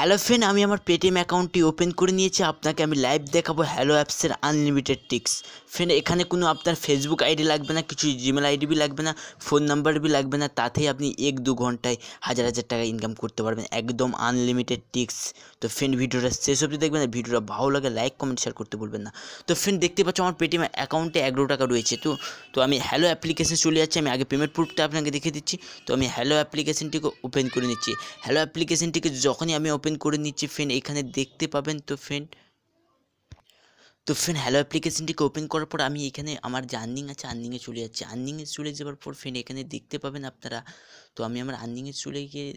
hello ফ্রেন আমি আমার Paytm অ্যাকাউন্টটি ওপেন করে নিয়েছি আপনাকে আমি লাইভ দেখাবো হ্যালো অ্যাপসের আনলিমিটেড টিক্স ফ্রেন এখানে কোনো আপনার ফেসবুক আইডি লাগবে না কিছু জিমেল আইডি বি লাগবে না ফোন নাম্বার বি লাগবে না তাতেই আপনি এক দু ঘন্টায় হাজার হাজার টাকা ইনকাম করতে পারবেন একদম আনলিমিটেড টিক্স তো ফ্রেন ভিডিওটা শেষ অবধি দেখবেন ভিডিওটা ভালো লাগে লাইক কমেন্ট শেয়ার করতে বলবেন না তো ফ্রেন দেখতে পাচ্ছ আমার পেটিএম অ্যাকাউন্টে এগারো টাকা রয়েছে তো তো আমি হ্যালো অ্যাপ্লিকেশন চলে যাচ্ছি আমি আগে পেমেন্ট প্রুফটা আপনাকে দেখিয়ে দিচ্ছি তো আমি হ্যালো অ্যাপ্লিকেশনটিকে ওপেন করে নিচ্ছি হ্যালো অ্যাপ্লিকেশনটিকে যখনই আমি ওপেন ওপেন করে নিচ্ছি ফ্রেন্ড এখানে দেখতে পাবেন তো ফ্রেন্ড তো ফ্রেন্ড হ্যালো অ্যাপ্লিকেশানটিকে ওপেন করার পর আমি এখানে আমার যে আর্নিং আছে আর্নিংয়ে চলে যাচ্ছি আর্নিংয়ে চলে যাওয়ার পর ফ্রেন্ড এখানে দেখতে পাবেন আপনারা তো আমি আমার আর্নিংয়ে চলে গিয়ে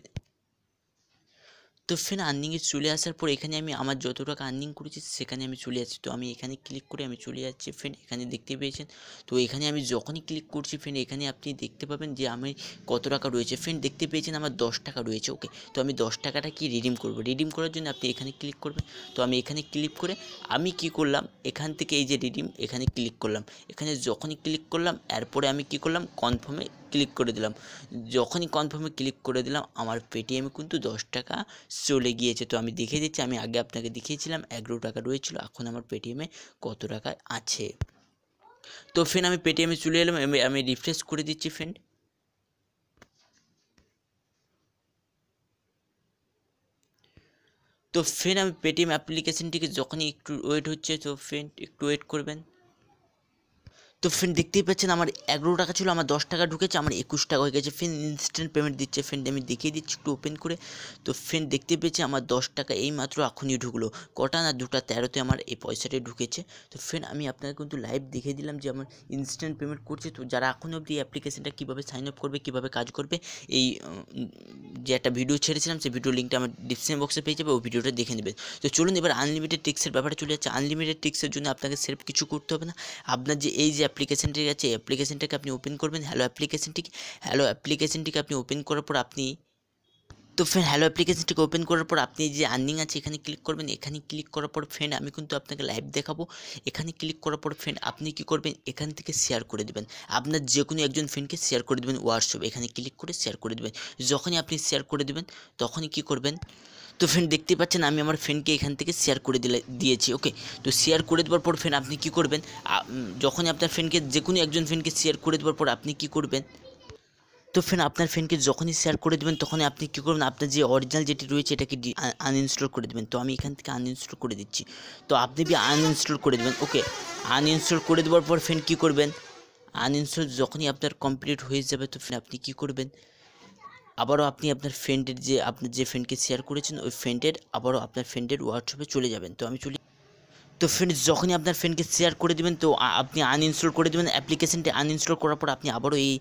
তো ফ্রেন্ড আর্নিংয়ে চলে আসার পর এখানে আমি আমার যত টাকা আর্নিং করেছি সেখানে আমি চলে যাচ্ছি তো আমি এখানে ক্লিক করে আমি চলে যাচ্ছি ফ্রেন্ড এখানে দেখতে পেয়েছেন তো এখানে আমি যখনই ক্লিক করছি ফ্রেন্ড এখানে আপনি দেখতে পাবেন যে আমি কত টাকা রয়েছে ফ্রেন্ড দেখতে পেয়েছেন আমার দশ টাকা রয়েছে ওকে তো আমি দশ টাকাটা কি রিডিম করব রিডিম করার জন্য আপনি এখানে ক্লিক করবেন তো আমি এখানে ক্লিক করে আমি কি করলাম এখান থেকে এই যে রিডিম এখানে ক্লিক করলাম এখানে যখনই ক্লিক করলাম এরপরে আমি কি করলাম কনফার্মে ক্লিক করে দিলাম যখনই কনফার্মে ক্লিক করে দিলাম আমার পেটিএমে কিন্তু দশ টাকা চলে গিয়েছে তো আমি দেখিয়ে দিচ্ছি আমি আগে আপনাকে দেখিয়েছিলাম এগারো টাকা রয়েছিল এখন আমার পেটিএমে কত টাকা আছে তো ফ্রেন্ড আমি পেটিএমে চলে এলাম আমি রিফ্রেশ করে দিচ্ছি ফ্রেন্ড তো ফ্রেন্ড আমি পেটিএম অ্যাপ্লিকেশনটিকে যখনই একটু ওয়েট হচ্ছে তো ফ্রেন্ড একটু ওয়েট করবেন তো ফ্রেন্ড দেখতেই পাচ্ছেন আমার এগারো টাকা ছিল আমার দশ টাকা ঢুকেছে আমার একুশ টাকা হয়ে গেছে ফ্রেন্ড ইনস্ট্যান্ট পেমেন্ট দিচ্ছে ফ্রেন্ড আমি দেখিয়ে দিচ্ছি একটু ওপেন করে তো ফ্রেন্ড দেখতে পেয়েছি আমার দশ টাকা এই মাত্র এখনই ঢুকলো কটা না দুটা তেরোতে আমার এই পয়সাটাই ঢুকেছে তো ফ্রেন্ড আমি আপনাকে কিন্তু লাইভ দেখিয়ে দিলাম যে আমার ইনস্ট্যান্ট পেমেন্ট করছে তো যারা এখনও অবধি এই অ্যাপ্লিকেশনটা কীভাবে সাইন আপ করবে কীভাবে কাজ করবে এই যে একটা ভিডিও ছেড়েছিলাম সেই ভিডিও লিঙ্কটা আমার ডিসক্রিপশন বক্সে পেয়ে যাবে ওই ভিডিওটা দেখে নেবেন তো চলুন এবার আনলিমিটেড টিক্সের ব্যাপারে চলে যাচ্ছে আনলিমিটেড টিক্সের জন্য আপনাকে সেরফ কিছু করতে হবে না আপনার যে এই যে অ্যাপ্লিকেশানটি আছে অ্যাপ্লিকেশানটাকে আপনি ওপেন করবেন হ্যালো অ্যাপ্লিকেশানটি হ্যালো অ্যাপ্লিকেশানটিকে আপনি ওপেন করার পর আপনি তো ফ্রেন্ড হ্যালো অ্যাপ্লিকেশানটিকে ওপেন করার পর আপনি যে আর্নিং আছে এখানে ক্লিক করবেন এখানে ক্লিক করার পর ফ্রেন্ড আমি কিন্তু আপনাকে লাইভ দেখাবো এখানে ক্লিক করার পর ফ্রেন্ড আপনি কি করবেন এখান থেকে শেয়ার করে দেবেন আপনার যে কোনো একজন ফ্রেন্ডকে শেয়ার করে দেবেন হোয়াটসঅ্যাপ এখানে ক্লিক করে শেয়ার করে দেবেন যখনই আপনি শেয়ার করে দেবেন তখনই কি করবেন তো ফ্রেন্ড দেখতে পাচ্ছেন আমি আমার ফ্রেন্ডকে এখান থেকে শেয়ার করে দিলে দিয়েছি ওকে তো শেয়ার করে দেওয়ার পর ফ্রেন্ড আপনি কি করবেন যখনই আপনার ফ্রেন্ডকে যে কোনো একজন ফ্রেন্ডকে শেয়ার করে দেওয়ার পর আপনি কি করবেন তো ফ্রেন্ড আপনার ফ্রেন্ডকে যখনই শেয়ার করে দেবেন তখনই আপনি কী করবেন আপনার যে অরিজিনাল যেটি রয়েছে এটাকে আনইনস্টল করে দেবেন তো আমি এখান থেকে আনইনস্টল করে দিচ্ছি তো আপনি বি আনইনস্টল করে দেবেন ওকে আনইনস্টল করে দেওয়ার পর ফ্রেন্ড কী করবেন আনইনস্টল যখনই আপনার কমপ্লিট হয়ে যাবে তো ফ্রেন্ড আপনি কী করবেন আবারও আপনি আপনার ফ্রেন্ডের যে আপনি যে ফ্রেন্ডকে শেয়ার করেছেন ওই ফ্রেন্ডের আবারও আপনার ফ্রেন্ডের হোয়াটসঅ্যাপে চলে যাবেন তো আমি চলে তো ফ্রেন্ড যখনই আপনার ফ্রেন্ডকে শেয়ার করে দেবেন তো আপনি আনইনস্টল করে দেবেন অ্যাপ্লিকেশানটি আনইনস্টল করার পর আপনি আবারও এই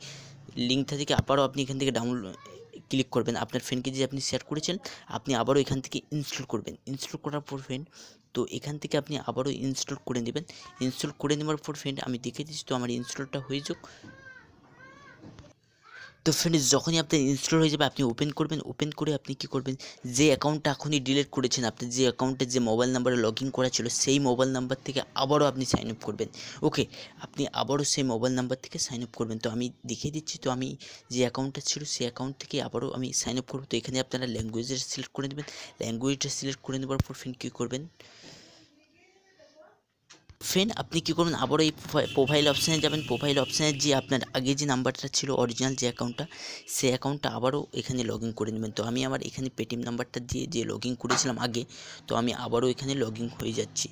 লিঙ্কটা থেকে আবারও আপনি এখান থেকে ডাউনলোড ক্লিক করবেন আপনার ফ্রেন্ডকে যে আপনি শেয়ার করেছেন আপনি আবারও এখান থেকে ইনস্টল করবেন ইনস্টল করার পর ফ্রেন্ড তো এখান থেকে আপনি আবারও ইনস্টল করে নেবেন ইনস্টল করে নেওয়ার পর ফ্রেন্ড আমি দেখে দিচ্ছি তো আমার ইনস্টলটা হয়ে যোগ তো ফ্রেন্ডস যখনই আপনার ইনস্টল হয়ে যাবে আপনি ওপেন করবেন ওপেন করে আপনি কি করবেন যে অ্যাকাউন্টটা এখনই ডিলিট করেছেন আপনি যে অ্যাকাউন্টে যে মোবাইল নাম্বারে লগ ইন করা ছিল সেই মোবাইল নাম্বার থেকে আবারও আপনি সাইন আপ করবেন ওকে আপনি আবারও সেই মোবাইল নাম্বার থেকে সাইন আপ করবেন তো আমি দেখিয়ে দিচ্ছি তো আমি যে অ্যাকাউন্টটা ছিল সেই অ্যাকাউন্ট থেকে আবারও আমি সাইন আপ করবো তো এখানে আপনারা ল্যাঙ্গুয়েজটা সিলেক্ট করে নেবেন ল্যাঙ্গুয়েজটা সিলেক্ট করে নেওয়ার পর ফ্রেন্ড কী করবেন ফ্রেন্ড আপনি কী করবেন আবারও এই প্রোফাইল অপশানে যাবেন প্রোফাইল অপশানে যে আপনার আগে যে নাম্বারটা ছিল অরিজিনাল যে অ্যাকাউন্টটা সেই অ্যাকাউন্টটা আবারও এখানে লগ করে নেবেন তো আমি আমার এখানে পেটিএম নাম্বারটা দিয়ে যে লগ করেছিলাম আগে তো আমি আবারও এখানে লগ হয়ে যাচ্ছি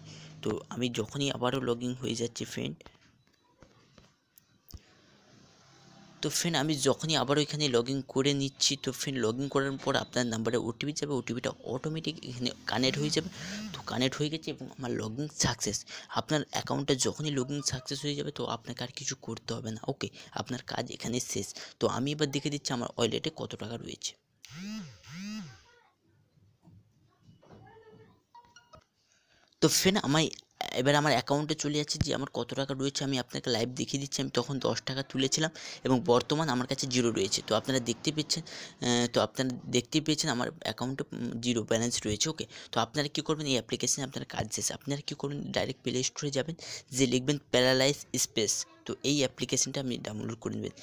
তো আমি যখনই আবারও লগ হয়ে যাচ্ছি ফ্রেন্ড তো ফ্রেন্ড আমি যখনই আবারও এখানে লগ করে নিচ্ছি তো ফ্রেন্ড লগ করার পর আপনার নাম্বারে ওটিপি যাবে ওটিপিটা অটোমেটিক এখানে কানেক্ট হয়ে যাবে কানেক্ট হয়ে গেছে এবং আমার লগ ইন সাকসেস আপনার অ্যাকাউন্টে যখনই লগ ইন সাকসেস হয়ে যাবে তো আপনাকে আর কিছু করতে হবে না ওকে আপনার কাজ এখানে শেষ তো আমি এবার দেখে দিচ্ছি আমার ওয়ালেটে কত টাকা রয়েছে তো ফ্রেন্ড আমায় এবার আমার অ্যাকাউন্টে চলে যাচ্ছে যে আমার কত টাকা রয়েছে আমি আপনাকে লাইভ দেখিয়ে দিচ্ছি আমি তখন দশ টাকা তুলেছিলাম এবং বর্তমান আমার কাছে জিরো রয়েছে তো আপনারা দেখতে পেয়েছেন তো আপনারা দেখতে পেয়েছেন আমার অ্যাকাউন্টে জিরো ব্যালেন্স রয়েছে ওকে তো আপনারা কী করবেন এই অ্যাপ্লিকেশানে আপনার কাজ শেষ আপনারা কী করবেন ডাইরেক্ট প্লে স্টোরে যাবেন যে লিখবেন প্যারালাইজ স্পেস তো এই অ্যাপ্লিকেশানটা আপনি ডাউনলোড করে নেবেন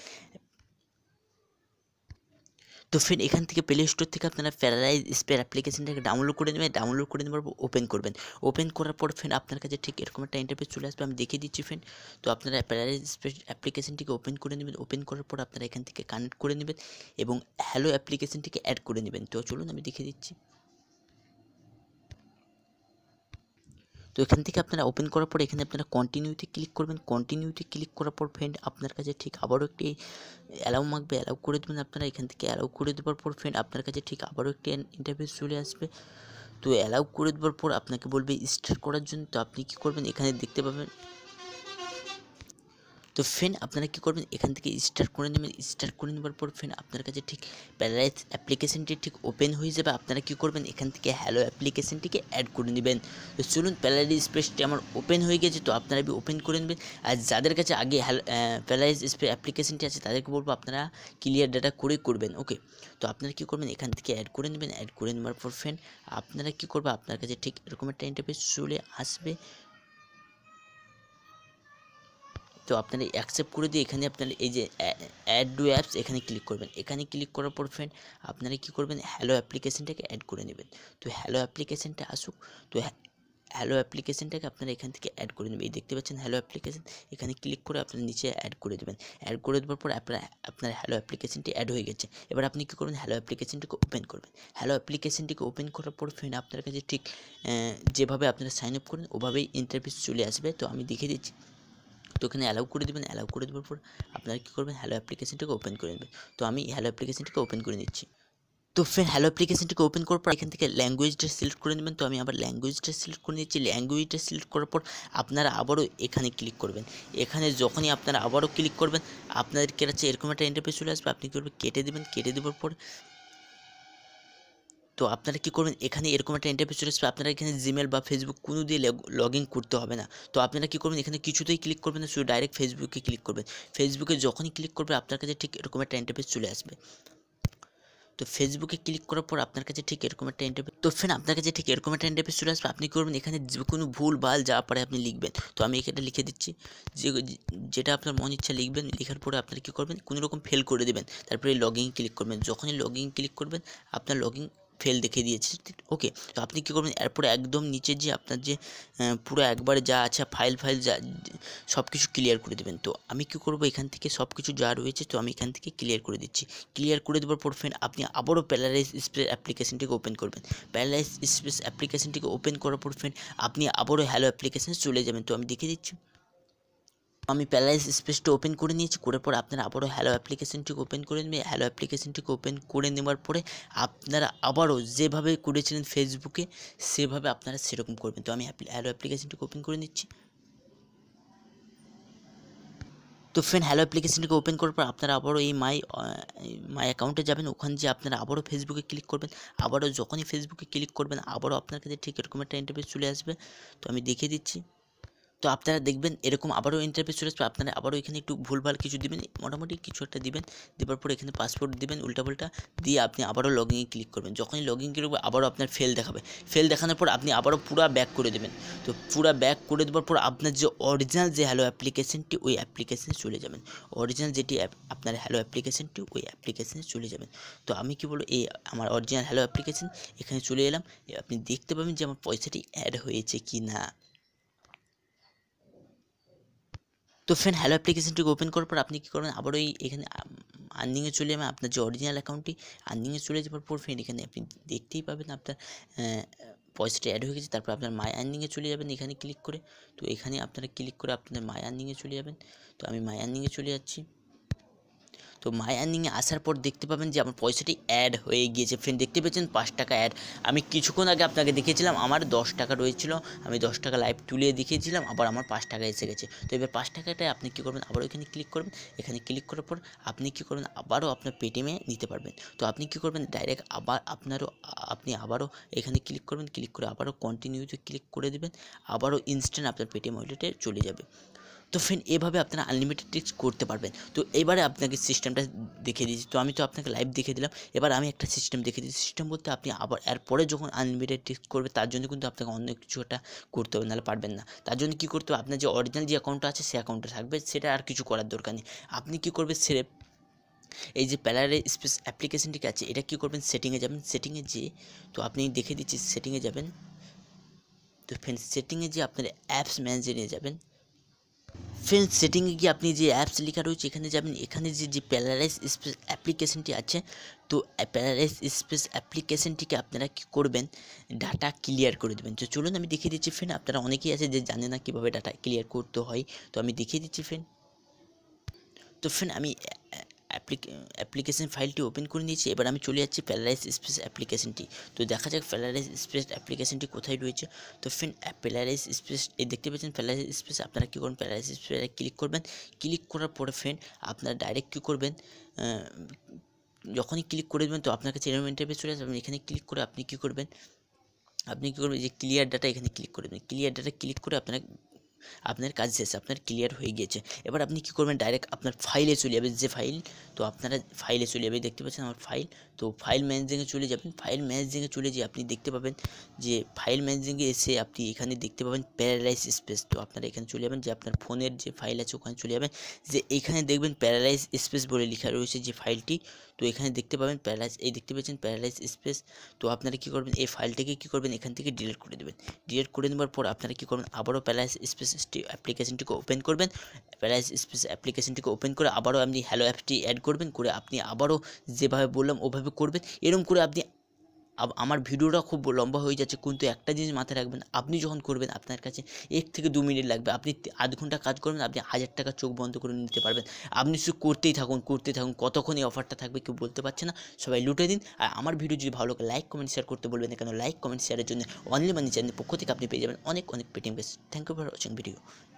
তো ফ্রেন্ড এখান থেকে প্লে স্টোর থেকে আপনারা প্যারালাইজ স্পেয়ার অ্যাপ্লিকেশনটাকে ডাউনলোড করে নেবেন ডাউনলোড করে নেওয়ার পর ওপেন করবেন ওপেন করার পর ফ্রেন্ড আপনার কাছে ঠিক এরকম একটা ইন্টারভিউ চলে আসবে আমি দেখিয়ে দিচ্ছি ফ্রেন্ড তো আপনারা প্যারালাইজ স্পেয়ার অ্যাপ্লিকেশনটিকে ওপেন করে নেবেন ওপেন করার পর আপনারা এখান থেকে কানেক্ট করে নেবেন এবং হ্যালো অ্যাপ্লিকেশনটিকে অ্যাড করে নেবেন তো চলুন আমি দেখিয়ে দিচ্ছি তো এখান থেকে আপনারা ওপেন করার পর এখানে আপনারা কন্টিনিউতে ক্লিক করবেন কন্টিনিউতে ক্লিক করার পর ফ্রেন্ড আপনার কাছে ঠিক আবারও একটি অ্যালাউ মাগবে অ্যালাউ করে দেবেন আপনারা এখান থেকে অ্যালাউ করে দেওয়ার পর ফ্রেন্ড আপনার কাছে ঠিক আবারও একটি ইন্টারভিউ চলে আসবে তো অ্যালাউ করে দেওয়ার পর আপনাকে বলবে স্টার্ট করার জন্য তো আপনি কি করবেন এখানে দেখতে পাবেন তো ফ্রেন আপনারা কি করবেন এখান থেকে স্টার্ট করে নেবেন স্টার্ট করে নেবার পর ফ্রেন আপনার কাছে ঠিক প্যারালাইজ অ্যাপ্লিকেশনটি ঠিক ওপেন হয়ে যাবে আপনারা কি করবেন এখান থেকে হ্যালো অ্যাপ্লিকেশনটিকে অ্যাড করে নেবেন তো চলুন প্যারালাইজ স্পেসটি আমার ওপেন হয়ে গেছে তো আপনারা ওপেন করে নেবেন আর যাদের কাছে আগে হ্যালো প্যারালাইজ স্প্রে অ্যাপ্লিকেশনটি আছে তাদেরকে বলবো আপনারা ক্লিয়ার ডাটা করে করবেন ওকে তো আপনারা কী করবেন এখান থেকে অ্যাড করে নেবেন অ্যাড করে নেওয়ার পর ফ্রেন আপনারা কী করবেন আপনার কাছে ঠিক এরকম একটা ইন্টারভিউ চলে আসবে তো আপনারা অ্যাকসেপ্ট করে দিয়ে এখানে আপনারা এই যে অ্যাড ডু অ্যাপস এখানে ক্লিক করবেন এখানে ক্লিক করার পর ফ্রেন্ড আপনারা কি করবেন হ্যালো অ্যাপ্লিকেশনটাকে অ্যাড করে নেবেন তো হ্যালো অ্যাপ্লিকেশনটা আসুক তো হ্যালো অ্যাপ্লিকেশনটাকে আপনারা এখান থেকে অ্যাড করে নেবেন এই দেখতে পাচ্ছেন হ্যালো অ্যাপ্লিকেশন এখানে ক্লিক করে আপনারা নিচে অ্যাড করে দেবেন অ্যাড করে দেওয়ার পর আপনার আপনার হ্যালো অ্যাপ্লিকেশনটি অ্যাড হয়ে গেছে এবার আপনি কী করবেন হ্যালো অ্যাপ্লিকেশানটিকে ওপেন করবেন হ্যালো অ্যাপ্লিকেশনটিকে ওপেন করার পর ফ্রেন্ড আপনার কাছে ঠিক যেভাবে আপনারা সাইন আপ করেন ওভাবেই ইন্টারভিউ চলে আসবে তো আমি দেখিয়ে দিচ্ছি তো এখানে অ্যালাউ করে দেবেন অ্যালাউ করে দেওয়ার পর আপনারা কী করবেন হ্যালো অ্যাপ্লিকেশনটাকে ওপেন করে নেবেন তো আমি হ্যালো অ্যাপ্লিকেশনটাকে ওপেন করে নিচ্ছি তো ফ্রেন্ড হ্যালো অ্যাপ্লিকেশনটিকে ওপেন করার পর এখান থেকে ল্যাঙ্গুয়েজটা সিলেক্ট করে নেবেন তো আমি আবার ল্যাঙ্গুয়েজটা সিলেক্ট করে নিচ্ছি ল্যাঙ্গুয়েজটা সিলেক্ট করার পর আপনারা আবারও এখানে ক্লিক করবেন এখানে যখনই আপনারা আবারও ক্লিক করবেন আপনাদের কাছে এরকম একটা ইন্টারভিউ চলে আসবে আপনি কী করবেন কেটে দেবেন কেটে দেওয়ার পর তো আপনারা কি করবেন এখানে এরকম একটা ইন্টারফেস চলে আসবে আপনারা এখানে জিমেল বা ফেসবুক কোনো দিয়ে লগ ইন করতে হবে না তো আপনারা কী করবেন এখানে কিছুতেই ক্লিক করবেন না শুধু ডাইরেক্ট ফেসবুকে ক্লিক করবেন ফেসবুকে যখনই ক্লিক করবে আপনার কাছে ঠিক এরকম একটা ইন্টারফেস চলে আসবে তো ফেসবুকে ক্লিক করার পর আপনার কাছে ঠিক এরকম একটা ইন্টারফেস তো ফ্রেন্ড আপনার কাছে ঠিক এরকম একটা ইন্টারফেস চলে আসবে আপনি করবেন এখানে যে কোনো ভুল বাল যা পারে আপনি লিখবেন তো আমি এখানে লিখে দিচ্ছি যে যেটা আপনার মন ইচ্ছা লিখবেন লেখার পরে আপনার কী করবেন কোনো রকম ফেল করে দেবেন তারপরে লগিং ক্লিক করবেন যখনই ইন ক্লিক করবেন আপনার লগিং ফেল দেখে দিয়েছে ওকে তো আপনি কী করবেন এরপরে একদম নিচে যে আপনার যে পুরো একবারে যা আছে ফাইল ফাইল যা সব কিছু ক্লিয়ার করে দেবেন তো আমি কী করব এখান থেকে সব কিছু যা রয়েছে তো আমি এখান থেকে ক্লিয়ার করে দিচ্ছি ক্লিয়ার করে দেওয়ার পর ফ্রেন্ড আপনি আবারও প্যারালাইজ স্প্রে অ্যাপ্লিকেশানটিকে ওপেন করবেন প্যারালাইজ স্প্রেস অ্যাপ্লিকেশনটিকে ওপেন করার পর ফ্রেন্ড আপনি আবারও হ্যালো অ্যাপ্লিকেশানে চলে যাবেন তো আমি দেখে দিচ্ছি আমি প্যালাইস স্পেসটি ওপেন করে নিয়েছি করে পরে আপনারা আবারও হ্যালো অ্যাপ্লিকেশানটি ওপেন করে নেবে হ্যালো অ্যাপ্লিকেশনটিকে ওপেন করে নেওয়ার পরে আপনারা আবারও যেভাবে করেছিলেন ফেসবুকে সেভাবে আপনারা সেরকম করবেন তো আমি হ্যালো অ্যাপ্লিকেশনটিকে ওপেন করে নিচ্ছি তো ফ্রেন্ড হ্যালো অ্যাপ্লিকেশানটিকে ওপেন করার পর আপনারা আবারও এই মাই মাই অ্যাকাউন্টে যাবেন ওখান যে আপনারা আবারও ফেসবুকে ক্লিক করবেন আবারও যখনই ফেসবুকে ক্লিক করবেন আবারও আপনার কাছে ঠিক এরকম একটা ইন্টারভিউ চলে আসবে তো আমি দেখিয়ে দিচ্ছি তো আপনারা দেখবেন এরকম আবারও ইন্টারভিউ চলে আসবে আপনারা আবারও এখানে একটু ভুলভাল কিছু দিবেন মোটামুটি কিছু একটা দিবেন দেওয়ার পর এখানে পাসপোর্ট দিবেন উল্টাপাল্টা দিয়ে আপনি আবারও লগ ইনে ক্লিক করবেন যখনই লগ ইন করবেন আবারও আপনার ফেল দেখাবে ফেল দেখানোর পর আপনি আবারও পুরো ব্যাক করে দেবেন তো পুরো ব্যাক করে দেওয়ার পর আপনার যে অরিজিনাল যে হ্যালো অ্যাপ্লিকেশনটি ওই অ্যাপ্লিকেশনে চলে যাবেন অরিজিনাল যেটি আপনার হ্যালো অ্যাপ্লিকেশনটি ওই অ্যাপ্লিকেশনে চলে যাবেন তো আমি কি বলবো এই আমার অরিজিনাল হ্যালো অ্যাপ্লিকেশন এখানে চলে এলাম আপনি দেখতে পাবেন যে আমার পয়সাটি অ্যাড হয়েছে কি না তো ফ্রেন্ড হ্যালো অ্যাপ্লিকেশানটিকে ওপেন করার পর আপনি কী করবেন আবার ওই এখানে আর্নিংয়ে চলে যাবেন আপনার যে অরিজিনাল অ্যাকাউন্টটি আর্নিংয়ে চলে যাওয়ার পর ফ্রেন্ড এখানে আপনি দেখতেই পাবেন আপনার পয়সাটা অ্যাড হয়ে গেছে তারপর আপনার মাই আর্নিংয়ে চলে যাবেন এখানে ক্লিক করে তো এখানে আপনারা ক্লিক করে আপনাদের মাই আর্নিংয়ে চলে যাবেন তো আমি মাই আর্নিংয়ে চলে যাচ্ছি তো মাই আর্নিংয়ে আসার পর দেখতে পাবেন যে আমার পয়সাটি অ্যাড হয়ে গিয়েছে ফ্রেন্ড দেখতে পেয়েছেন পাঁচ টাকা অ্যাড আমি কিছুক্ষণ আগে আপনাকে দেখিয়েছিলাম আমার দশ টাকা রয়েছিল আমি দশ টাকা লাইভ তুলে দেখিয়েছিলাম আবার আমার পাঁচ টাকা এসে গেছে তো এবার পাঁচ টাকাটায় আপনি কী করবেন আবার ওইখানে ক্লিক করবেন এখানে ক্লিক করার পর আপনি কী করবেন আবারও আপনার পেটিএমে নিতে পারবেন তো আপনি কী করবেন ডাইরেক্ট আবার আপনারও আপনি আবারও এখানে ক্লিক করবেন ক্লিক করে আবারও কন্টিনিউতে ক্লিক করে দেবেন আবারও ইনস্ট্যান্ট আপনার পেটিএম ওয়ালেটে চলে যাবে তো ফ্রেন্ড এভাবে আপনারা আনলিমিটেড টিক্স করতে পারবেন তো এবারে আপনাকে সিস্টেমটা দেখে দিয়েছি তো আমি তো আপনাকে লাইভ দেখে দিলাম এবার আমি একটা সিস্টেম দেখে দিচ্ছি সিস্টেম বলতে আপনি আবার এরপরে যখন আনলিমিটেড টিক্স করবে তার জন্য কিন্তু আপনাকে অন্য কিছু একটা করতে হবে নাহলে পারবেন না তার জন্য কী করতে হবে আপনার যে অরিজিনাল যে অ্যাকাউন্টটা আছে সে অ্যাকাউন্টটা থাকবে সেটা আর কিছু করার দরকার নেই আপনি কী করবেন সেরেফ এই যে প্যালারে স্পেস অ্যাপ্লিকেশনটি আছে এটা কী করবেন সেটিংয়ে যাবেন সেটিংয়ে যে তো আপনি দেখে দিচ্ছি সেটিংয়ে যাবেন তো ফ্রেন্ড সেটিংয়ে যে আপনার অ্যাপস ম্যানেজে নিয়ে যাবেন ফ্রেন্ড সেটিংয়ে গিয়ে আপনি যে অ্যাপস লেখা রয়েছে এখানে যাবেন এখানে যে যে প্যারালাইস স্পেস অ্যাপ্লিকেশনটি আছে তো প্যারালাইস স্পেস অ্যাপ্লিকেশনটিকে আপনারা কী করবেন ডাটা ক্লিয়ার করে দেবেন তো চলুন আমি দেখিয়ে দিচ্ছি ফ্রেন্ড আপনারা অনেকেই আছে যে জানে না কীভাবে ডাটা ক্লিয়ার করতে হয় তো আমি দেখিয়ে দিচ্ছি ফ্রেন্ড তো ফ্রেন্ড আমি অ্যাপ্লিকেশন ফাইলটি ওপেন করে নিয়েছি এবার আমি চলে যাচ্ছি প্যারালাইজ স্পেস অ্যাপ্লিকেশনটি তো দেখা যাক প্যারালাইজ স্পেস অ্যাপ্লিকেশনটি কোথায় রয়েছে তো ফ্রেন্ড প্যারালাইজ স্পেস এই দেখতে পাচ্ছেন প্যারালাইজ স্পেস আপনারা কী করবেন প্যারালাইজ স্পেসে ক্লিক করবেন ক্লিক করার পরে ফ্রেন্ড আপনারা ডাইরেক্ট কী করবেন যখনই ক্লিক করে দেবেন তো আপনার কাছে এরকম ইন্টারফেস চলে আসবে এখানে ক্লিক করে আপনি কী করবেন আপনি কী করবেন যে ক্লিয়ার ডাটা এখানে ক্লিক করে দেবেন ক্লিয়ার ডাটা ক্লিক করে আপনার আপনার কাজ শেষ আপনার ক্লিয়ার হয়ে গিয়েছে এবার আপনি কি করবেন ডাইরেক্ট আপনার ফাইলে চলে যাবে যে ফাইল তো আপনারা ফাইলে চলে যাবে দেখতে পাচ্ছেন আমার ফাইল তো ফাইল ম্যানেজিংয়ে চলে যাবেন ফাইল ম্যানেজিংয়ে চলে যেয়ে আপনি দেখতে পাবেন যে ফাইল ম্যানেজিংয়ে এসে আপনি এখানে দেখতে পাবেন প্যারালাইজ স্পেস তো আপনারা এখানে চলে যাবেন যে আপনার ফোনের যে ফাইল আছে ওখানে চলে যাবেন যে এখানে দেখবেন প্যারালাইজ স্পেস বলে লেখা রয়েছে যে ফাইলটি তো এখানে দেখতে পাবেন প্যারালাইজ এই দেখতে পাচ্ছেন প্যারালাইজ স্পেস তো আপনারা কী করবেন এই ফাইলটাকে কী করবেন এখান থেকে ডিলিট করে দেবেন ডিলিট করে নেওয়ার পর আপনারা কী করবেন আবারও প্যারালাইজ স্পেস স্পেসটি অ্যাপ্লিকেশনটিকে ওপেন করবেন প্যারাইস স্পেস অ্যাপ্লিকেশনটিকে ওপেন করে আবারও আপনি হ্যালো অ্যাপটি অ্যাড করবেন করে আপনি আবারও যেভাবে বললাম ওভাবে করবেন এরকম করে আপনি আমার ভিডিওটা খুব লম্বা হয়ে যাচ্ছে কিন্তু একটা জিনিস মাথায় রাখবেন আপনি যখন করবেন আপনার কাছে এক থেকে দু মিনিট লাগবে আপনি আধ ঘন্টা কাজ করবেন আপনি হাজার টাকা চোখ বন্ধ করে নিতে পারবেন আপনি শুধু করতেই থাকুন করতেই থাকুন কতক্ষণ এই অফারটা থাকবে কেউ বলতে পারছে না সবাই লুটে দিন আর আমার ভিডিও যদি ভালো লাগে লাইক কমেন্ট শেয়ার করতে বলবেন কেন লাইক কমেন্ট শেয়ারের জন্য অনলি মানি চ্যানেলের পক্ষ থেকে আপনি পেয়ে যাবেন অনেক অনেক পেটিং বেস thank you for watching video